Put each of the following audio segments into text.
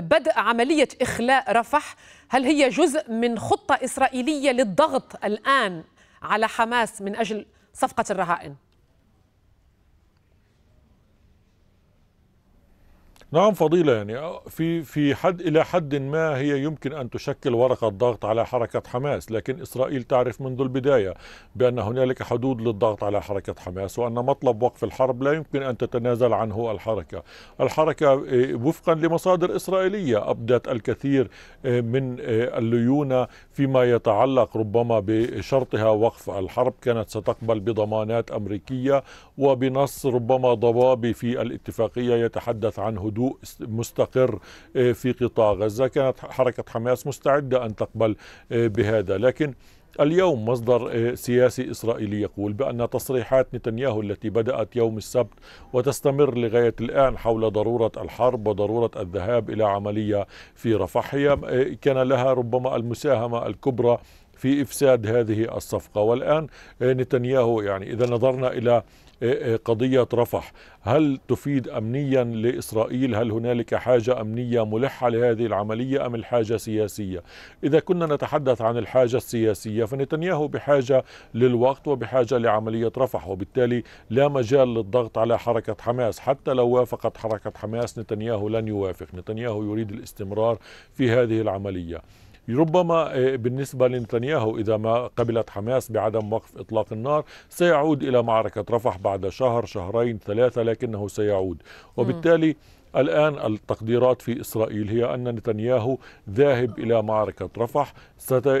بدء عملية إخلاء رفح هل هي جزء من خطة إسرائيلية للضغط الآن على حماس من أجل صفقة الرهائن؟ نعم فضيلة يعني آه، في في حد إلى حد ما هي يمكن أن تشكل ورقة ضغط على حركة حماس لكن إسرائيل تعرف منذ البداية بأن هنالك حدود للضغط على حركة حماس وأن مطلب وقف الحرب لا يمكن أن تتنازل عنه الحركة الحركة آه، وفقا لمصادر إسرائيلية أبدت الكثير آه، من الليونة فيما يتعلق ربما بشرطها وقف الحرب كانت ستقبل بضمانات أمريكية وبنص ربما ضبابي في الاتفاقية يتحدث عن هدوء هدوء مستقر آه، في قطاع غزة كانت حركة حماس مستعدة أن تقبل آه، بهذا لكن اليوم مصدر آه، سياسي إسرائيلي يقول بأن تصريحات نتنياهو التي بدأت يوم السبت وتستمر لغاية الآن حول ضرورة الحرب وضرورة الذهاب إلى عملية في رفح هي كان لها ربما المساهمة الكبرى في إفساد هذه الصفقة والآن نتنياهو يعني إذا نظرنا إلى إيه، إيه، قضية رفح هل تفيد أمنيا لإسرائيل هل هنالك حاجة أمنية ملحة لهذه العملية أم الحاجة سياسية إذا كنا نتحدث عن الحاجة السياسية فنتنياهو بحاجة للوقت وبحاجة لعملية رفح وبالتالي لا مجال للضغط على حركة حماس حتى لو وافقت حركة حماس نتنياهو لن يوافق نتنياهو يريد الاستمرار في هذه العملية ربما آه، بالنسبة لنتنياهو إذا ما قبلت حماس بعدم وقف إطلاق النار سيعود إلى معركة رفح بعد شهر شهرين ثلاثة لكنه سيعود وبالتالي الآن التقديرات في إسرائيل هي أن نتنياهو ذاهب إلى معركة رفح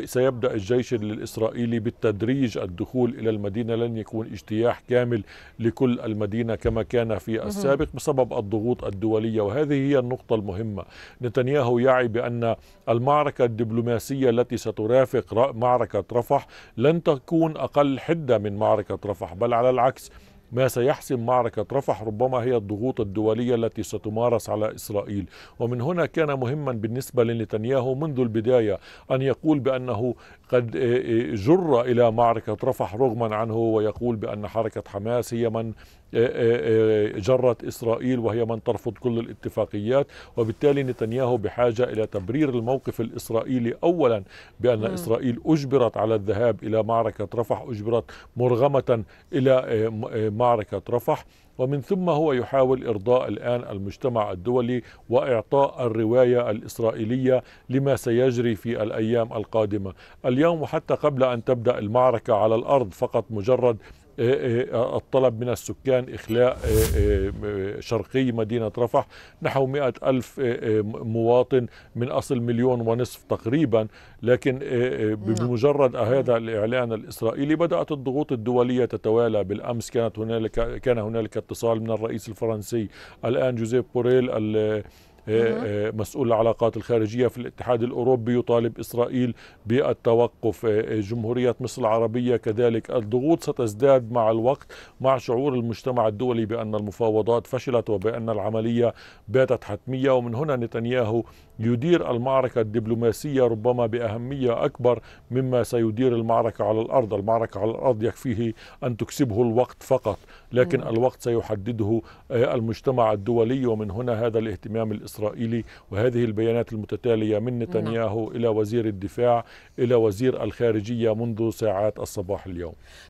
سيبدأ الجيش الإسرائيلي بالتدريج الدخول إلى المدينة لن يكون اجتياح كامل لكل المدينة كما كان في السابق بسبب الضغوط الدولية وهذه هي النقطة المهمة نتنياهو يعي بأن المعركة الدبلوماسية التي سترافق معركة رفح لن تكون أقل حدة من معركة رفح بل على العكس ما سيحسم معركة رفح ربما هي الضغوط الدولية التي ستمارس على إسرائيل ومن هنا كان مهما بالنسبة لنتنياهو منذ البداية أن يقول بأنه قد جر إلى معركة رفح رغما عنه ويقول بأن حركة حماس هي من جرت إسرائيل وهي من ترفض كل الاتفاقيات وبالتالي نتنياهو بحاجة إلى تبرير الموقف الإسرائيلي أولا بأن م. إسرائيل أجبرت على الذهاب إلى معركة رفح أجبرت مرغمة إلى معركة رفح ومن ثم هو يحاول إرضاء الآن المجتمع الدولي وإعطاء الرواية الإسرائيلية لما سيجري في الأيام القادمة اليوم وحتى قبل أن تبدأ المعركة على الأرض فقط مجرد إيه، إيه، الطلب من السكان إخلاء إيه، شرقي مدينة رفح نحو مئة ألف مواطن من أصل مليون ونصف تقريبا لكن نعم. بمجرد هذا الإعلان الإسرائيلي بدأت الضغوط الدولية تتوالى بالأمس كانت هنالك كان هنالك اتصال من الرئيس الفرنسي الآن جوزيف بوريل آه، آه، مسؤول العلاقات الخارجية في الاتحاد الأوروبي يطالب إسرائيل بالتوقف آه، جمهورية مصر العربية كذلك الضغوط ستزداد مع الوقت مع شعور المجتمع الدولي بأن المفاوضات فشلت وبأن العملية باتت حتمية ومن هنا نتنياهو يدير المعركة الدبلوماسية ربما بأهمية أكبر مما سيدير المعركة على الأرض المعركة على الأرض يكفيه أن تكسبه الوقت فقط لكن الوقت سيحدده المجتمع الدولي ومن هنا هذا الاهتمام الإسرائيلي الإسرائيلي وهذه البيانات المتتالية من نعم. نتنياهو إلى وزير الدفاع إلى وزير الخارجية منذ ساعات الصباح اليوم